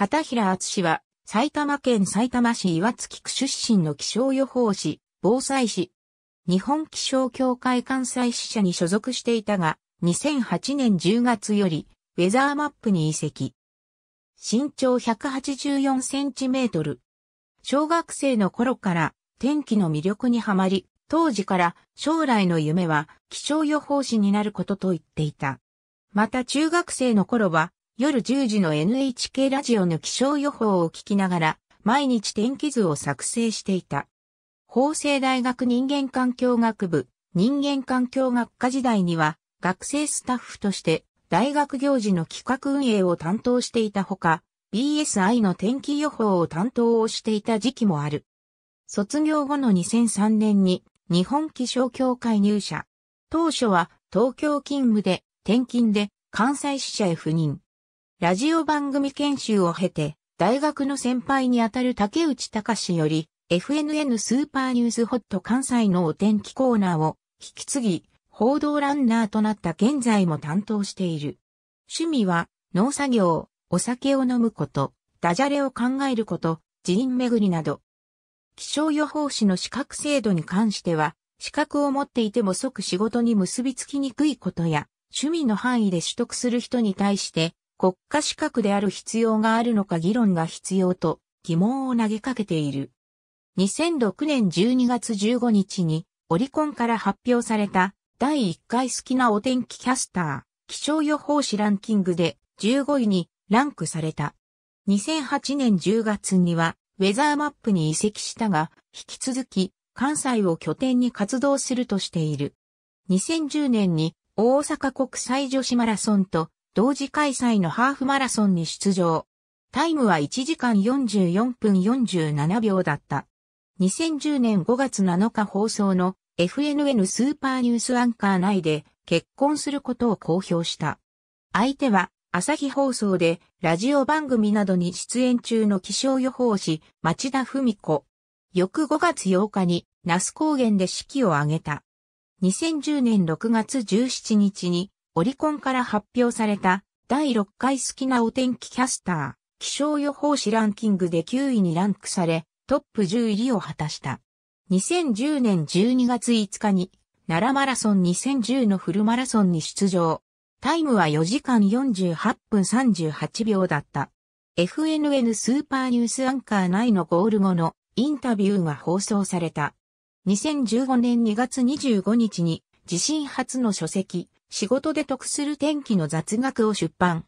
片平厚氏は、埼玉県埼玉市岩月区出身の気象予報士、防災士。日本気象協会関西支社に所属していたが、2008年10月より、ウェザーマップに移籍。身長184センチメートル。小学生の頃から天気の魅力にはまり、当時から将来の夢は気象予報士になることと言っていた。また中学生の頃は夜10時の NHK ラジオの気象予報を聞きながら、毎日天気図を作成していた。法政大学人間環境学部、人間環境学科時代には、学生スタッフとして、大学行事の企画運営を担当していたほか、BSI の天気予報を担当をしていた時期もある。卒業後の2003年に日本気象協会入社。当初は東京勤務で転勤で関西支社へ赴任。ラジオ番組研修を経て、大学の先輩にあたる竹内隆より、FNN スーパーニュースホット関西のお天気コーナーを引き継ぎ、報道ランナーとなった現在も担当している。趣味は、農作業、お酒を飲むこと、ダジャレを考えること、寺院巡りなど。気象予報士の資格制度に関しては、資格を持っていても即仕事に結びつきにくいことや、趣味の範囲で取得する人に対して、国家資格である必要があるのか議論が必要と疑問を投げかけている。2006年12月15日にオリコンから発表された第1回好きなお天気キャスター気象予報士ランキングで15位にランクされた。2008年10月にはウェザーマップに移籍したが引き続き関西を拠点に活動するとしている。2010年に大阪国際女子マラソンと同時開催のハーフマラソンに出場。タイムは1時間44分47秒だった。2010年5月7日放送の FNN スーパーニュースアンカー内で結婚することを公表した。相手は朝日放送でラジオ番組などに出演中の気象予報士町田文子。翌5月8日に那須高原で式を挙げた。2010年6月17日にオリコンから発表された第6回好きなお天気キャスター、気象予報士ランキングで9位にランクされ、トップ10入りを果たした。2010年12月5日に、奈良マラソン2010のフルマラソンに出場。タイムは4時間48分38秒だった。FNN スーパーニュースアンカー内のゴール後のインタビューが放送された。2015年2月25日に自身初の書籍、仕事で得する天気の雑学を出版。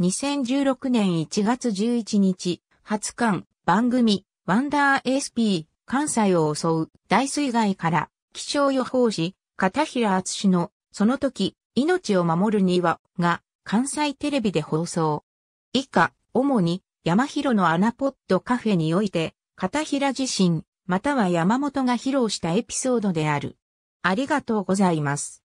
2016年1月11日、初刊、番組、ワンダー SP、関西を襲う大水害から気象予報士、片平厚の、その時、命を守るには、が、関西テレビで放送。以下、主に、山広のアナポッドカフェにおいて、片平自身、または山本が披露したエピソードである。ありがとうございます。